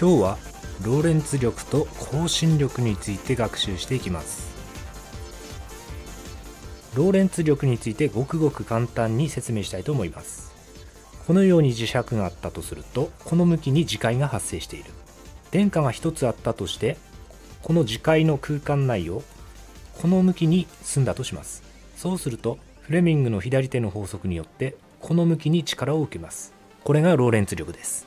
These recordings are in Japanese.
今日はローレンツ力と更新力について学習していきますローレンツ力についてごくごく簡単に説明したいと思いますこのように磁石があったとするとこの向きに磁界が発生している電荷が1つあったとしてこの磁界の空間内をこの向きに進んだとしますそうするとフレミングの左手の法則によってこの向きに力を受けますこれがローレンツ力です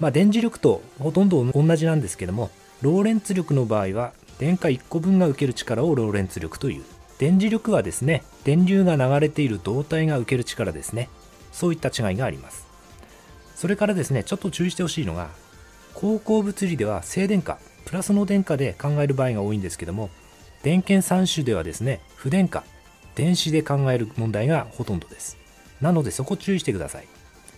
まあ、電磁力とほとんど同じなんですけども、ローレンツ力の場合は、電荷1個分が受ける力をローレンツ力という。電磁力はですね、電流が流れている導体が受ける力ですね。そういった違いがあります。それからですね、ちょっと注意してほしいのが、高校物理では静電荷、プラスの電荷で考える場合が多いんですけども、電検3種ではですね、不電荷、電子で考える問題がほとんどです。なのでそこ注意してください。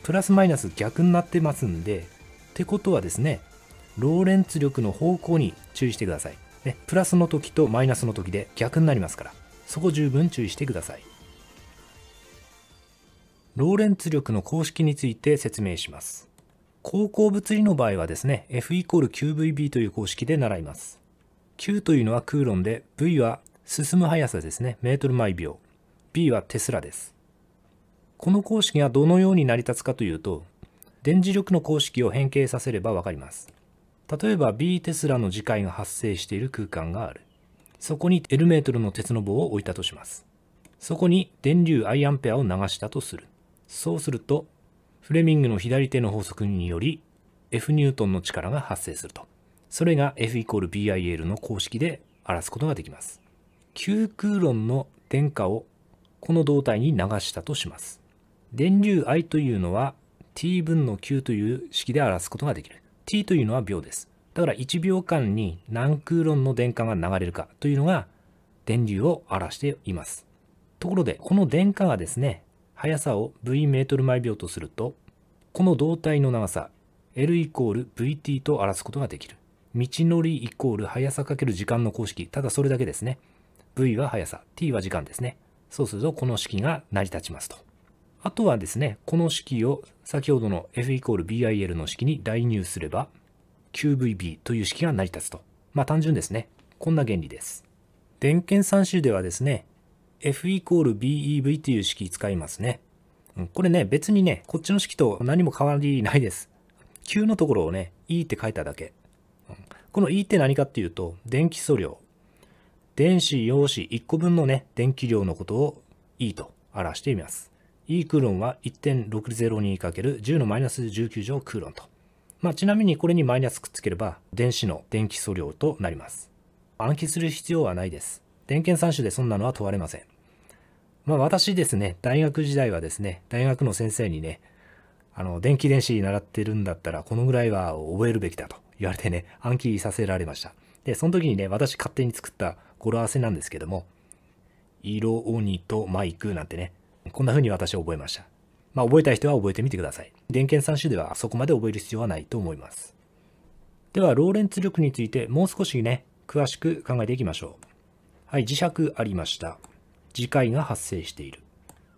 プラスマイナス逆になってますんで、ってことはですね、ローレンツ力の方向に注意してください。ね、プラスの時とマイナスの時で逆になりますから、そこ十分注意してください。ローレンツ力の公式について説明します。高校物理の場合はですね、F イコール QVB という公式で習います。Q というのは空論で、V は進む速さですね、メートル毎秒。B はテスラです。この公式がどのように成り立つかというと、電磁力の公式を変形させればわかります。例えば B テスラの磁界が発生している空間がある。そこに L メートルの鉄の棒を置いたとします。そこに電流 I アンペアを流したとする。そうすると、フレミングの左手の法則により F ニュートンの力が発生すると。それが F イコール BIL の公式で表すことができます。Q クーロンの電荷をこの胴体に流したとします。電流 I というのは t 分の9という式で表すことができる。t というのは秒です。だから1秒間に何空論の電荷が流れるかというのが電流を表しています。ところで、この電荷がですね、速さを v メートル毎秒とすると、この導体の長さ、L イコール VT と表すことができる。道のりイコール速さかける時間の公式、ただそれだけですね。V は速さ、T は時間ですね。そうするとこの式が成り立ちますと。あとはですね、この式を先ほどの f イコール bil の式に代入すれば qvb という式が成り立つと。まあ単純ですね。こんな原理です。電検算集ではですね、f イコール bev という式使いますね。これね、別にね、こっちの式と何も変わりないです。q のところをね、e って書いただけ。この e って何かっていうと、電気素量。電子、陽子1個分のね、電気量のことを e と表しています。E クーロンは 1.602×10 のマイナス19乗クーロンと。まあ、ちなみにこれにマイナスくっつければ電子の電気素量となります。暗記する必要はないです。電検算子でそんなのは問われません。まあ私ですね、大学時代はですね、大学の先生にね、あの、電気電子習ってるんだったらこのぐらいは覚えるべきだと言われてね、暗記させられました。で、その時にね、私勝手に作った語呂合わせなんですけども、色鬼とマイクなんてね、こんな風に私は覚えました。まあ、覚えたい人は覚えてみてください。電源算子ではそこまで覚える必要はないと思います。では、ローレンツ力についてもう少しね、詳しく考えていきましょう。はい、磁石ありました。磁界が発生している。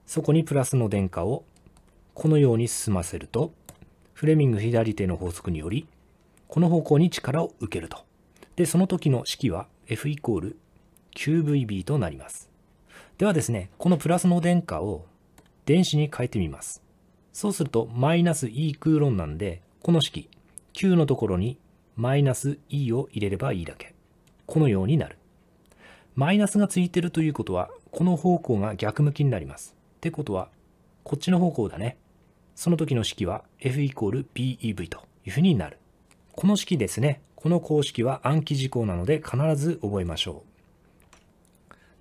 そこにプラスの電荷をこのように進ませると、フレミング左手の法則により、この方向に力を受けると。で、その時の式は F イコール QVB となります。ではですね、このプラスの電荷を電子に変えてみます。そうすると、マイナス E 空論なんで、この式、Q のところにマイナス E を入れればいいだけ。このようになる。マイナスがついてるということは、この方向が逆向きになります。ってことは、こっちの方向だね。その時の式は F イコール BEV というふうになる。この式ですね。この公式は暗記事項なので必ず覚えましょう。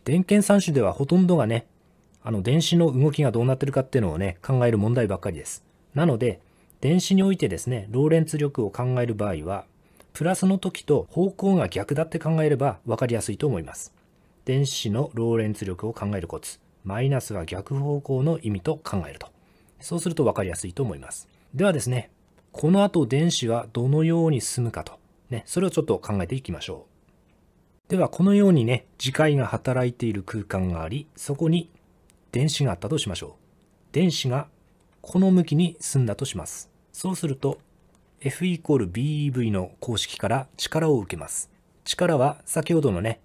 電源3種ではほとんどがね、あの電子の動きがどうなってるかっていうのをね、考える問題ばっかりです。なので、電子においてですね、ローレンツ力を考える場合は、プラスの時と方向が逆だって考えれば分かりやすいと思います。電子のローレンツ力を考えるコツ、マイナスは逆方向の意味と考えると。そうすると分かりやすいと思います。ではですね、この後電子はどのように進むかと、ね、それをちょっと考えていきましょう。ではこのようにね磁界が働いている空間がありそこに電子があったとしましょう電子がこの向きに進んだとしますそうすると F イコール BEV の公式から力を受けます力は先ほどのね、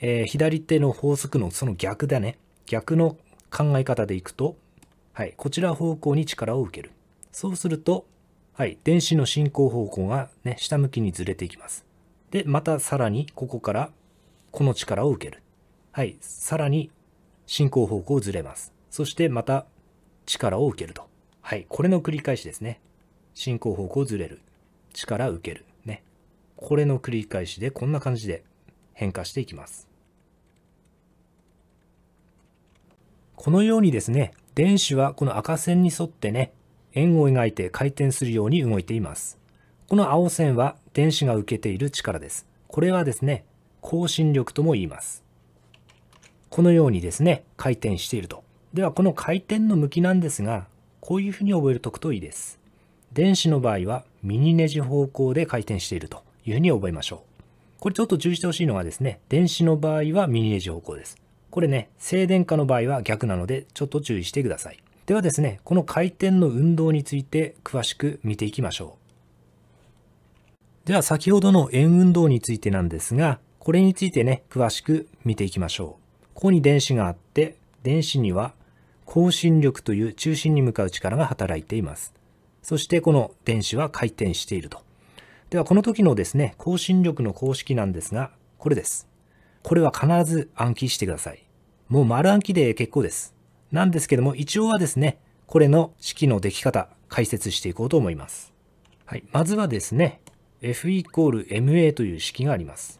えー、左手の法則のその逆だね逆の考え方でいくとはいこちら方向に力を受けるそうするとはい電子の進行方向がね下向きにずれていきますでまたさらにここからこの力を受ける。はい。さらに、進行方向ずれます。そしてまた、力を受けると。はい。これの繰り返しですね。進行方向ずれる。力受ける。ね。これの繰り返しで、こんな感じで変化していきます。このようにですね、電子はこの赤線に沿ってね、円を描いて回転するように動いています。この青線は電子が受けている力です。これはですね、更新力とも言います。このようにですね、回転していると。では、この回転の向きなんですが、こういうふうに覚えておくといいです。電子の場合は、ミニネジ方向で回転しているというふうに覚えましょう。これちょっと注意してほしいのがですね、電子の場合はミニネジ方向です。これね、静電化の場合は逆なので、ちょっと注意してください。ではですね、この回転の運動について詳しく見ていきましょう。では先ほどの円運動についてなんですが、これについてね、詳しく見ていきましょう。ここに電子があって、電子には更新力という中心に向かう力が働いています。そしてこの電子は回転していると。ではこの時のですね、更新力の公式なんですが、これです。これは必ず暗記してください。もう丸暗記で結構です。なんですけども、一応はですね、これの式の出来方、解説していこうと思います。はい、まずはですね、F イコール MA という式があります。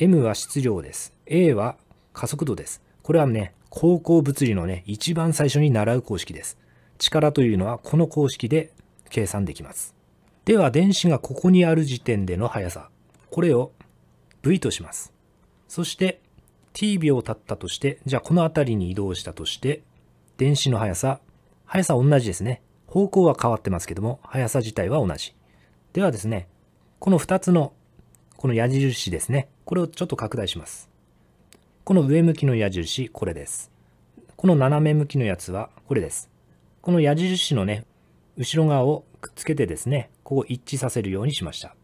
M は質量です。A は加速度です。これはね、高校物理のね、一番最初に習う公式です。力というのはこの公式で計算できます。では、電子がここにある時点での速さ。これを V とします。そして、t 秒経ったとして、じゃあこの辺りに移動したとして、電子の速さ、速さ同じですね。方向は変わってますけども、速さ自体は同じ。ではですね、この2つの、この矢印ですね。これをちょっと拡大します。この上向きの矢印、これです。この斜め向きのやつは、これです。この矢印のね、後ろ側をくっつけてですね、ここ一致させるようにしました。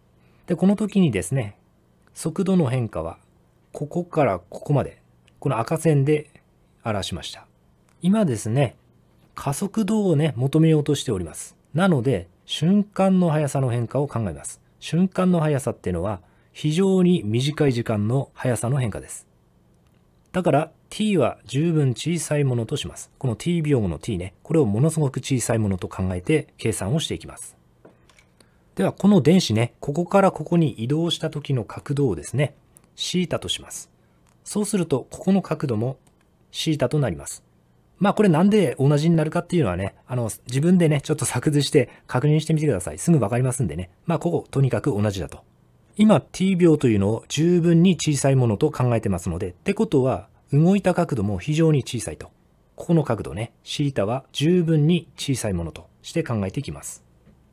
で、この時にですね、速度の変化は、ここからここまで、この赤線で表しました。今ですね、加速度をね、求めようとしております。なので、瞬間の速さの変化を考えます。瞬間の速さっていうのは、非常に短い時間の速さの変化です。だから t は十分小さいものとします。この t 秒後の t ね、これをものすごく小さいものと考えて計算をしていきます。ではこの電子ね、ここからここに移動した時の角度をですね、θ とします。そうすると、ここの角度も θ となります。まあこれなんで同じになるかっていうのはね、あの、自分でね、ちょっと作図して確認してみてください。すぐわかりますんでね。まあこことにかく同じだと今 t 秒というのを十分に小さいものと考えてますので、ってことは動いた角度も非常に小さいと。ここの角度ね、θ は十分に小さいものとして考えていきます。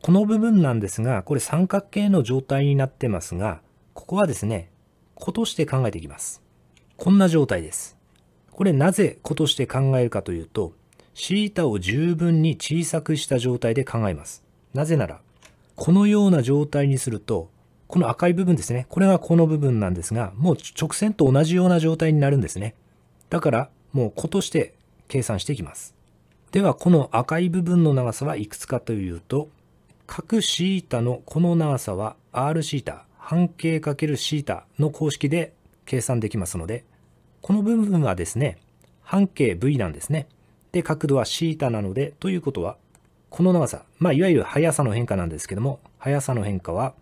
この部分なんですが、これ三角形の状態になってますが、ここはですね、ことして考えていきます。こんな状態です。これなぜことして考えるかというと、θ を十分に小さくした状態で考えます。なぜなら、このような状態にすると、この赤い部分ですね。これがこの部分なんですが、もう直線と同じような状態になるんですね。だから、もう子として計算していきます。では、この赤い部分の長さはいくつかというと、角タのこの長さは r シータ、半径×タの公式で計算できますので、この部分はですね、半径 v なんですね。で、角度はシータなので、ということは、この長さ、まあ、いわゆる速さの変化なんですけども、速さの変化は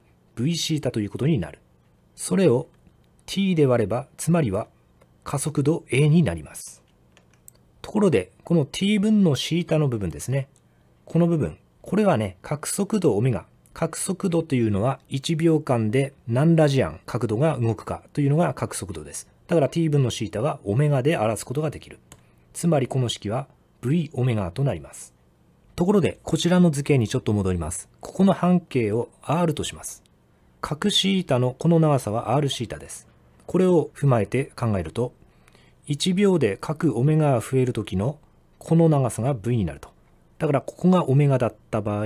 Vθ ということになる。それを t で割れば、つまりは加速度 a になります。ところで、この t 分の θ の部分ですね。この部分、これはね、角速度 ω。角速度というのは1秒間で何ラジアン角度が動くかというのが角速度です。だから t 分の θ は ω で表すことができる。つまりこの式は vω となります。ところで、こちらの図形にちょっと戻ります。ここの半径を r とします。角タのこの長さは r タです。これを踏まえて考えると、1秒で角オメガが増える時のこの長さが v になると。だからここがオメガだった場合、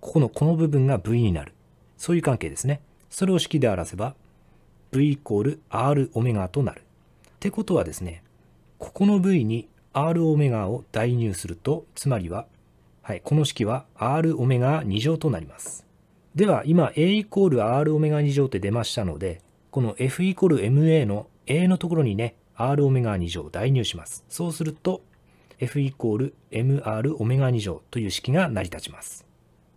ここのこの部分が v になる。そういう関係ですね。それを式で表せば、v イコール r オメガとなる。ってことはですね、ここの v に r オメガを代入すると、つまりは、はい、この式は r オメガ2乗となります。では今 A イコール R オメガ2乗って出ましたので、この F イコール MA の A のところにね、R オメガ2乗を代入します。そうすると、F イコール MR オメガ2乗という式が成り立ちます。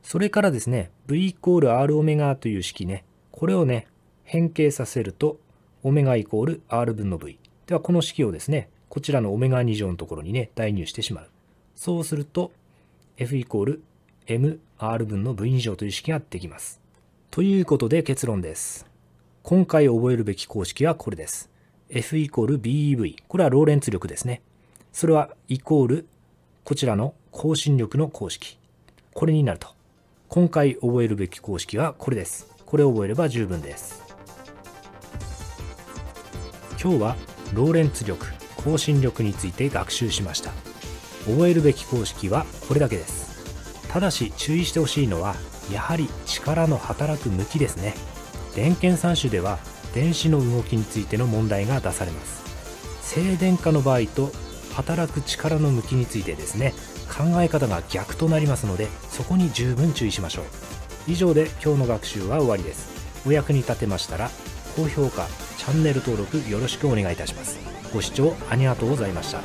それからですね、V イコール R オメガという式ね、これをね、変形させると、オメガイコール R 分の V。では、この式をですね、こちらのオメガ2乗のところにね、代入してしまう。そうすると、F イコール mR 分の V 以上という式ができます。ということで結論です。今回覚えるべき公式はこれです。F イコール BEV。これはローレンツ力ですね。それはイコールこちらの更新力の公式。これになると。今回覚えるべき公式はこれです。これを覚えれば十分です。今日はローレンツ力、更新力について学習しました。覚えるべき公式はこれだけです。ただし注意してほしいのはやはり力の働く向きですね電源3種では電子の動きについての問題が出されます静電化の場合と働く力の向きについてですね考え方が逆となりますのでそこに十分注意しましょう以上で今日の学習は終わりですお役に立てましたら高評価チャンネル登録よろしくお願いいたしますご視聴ありがとうございました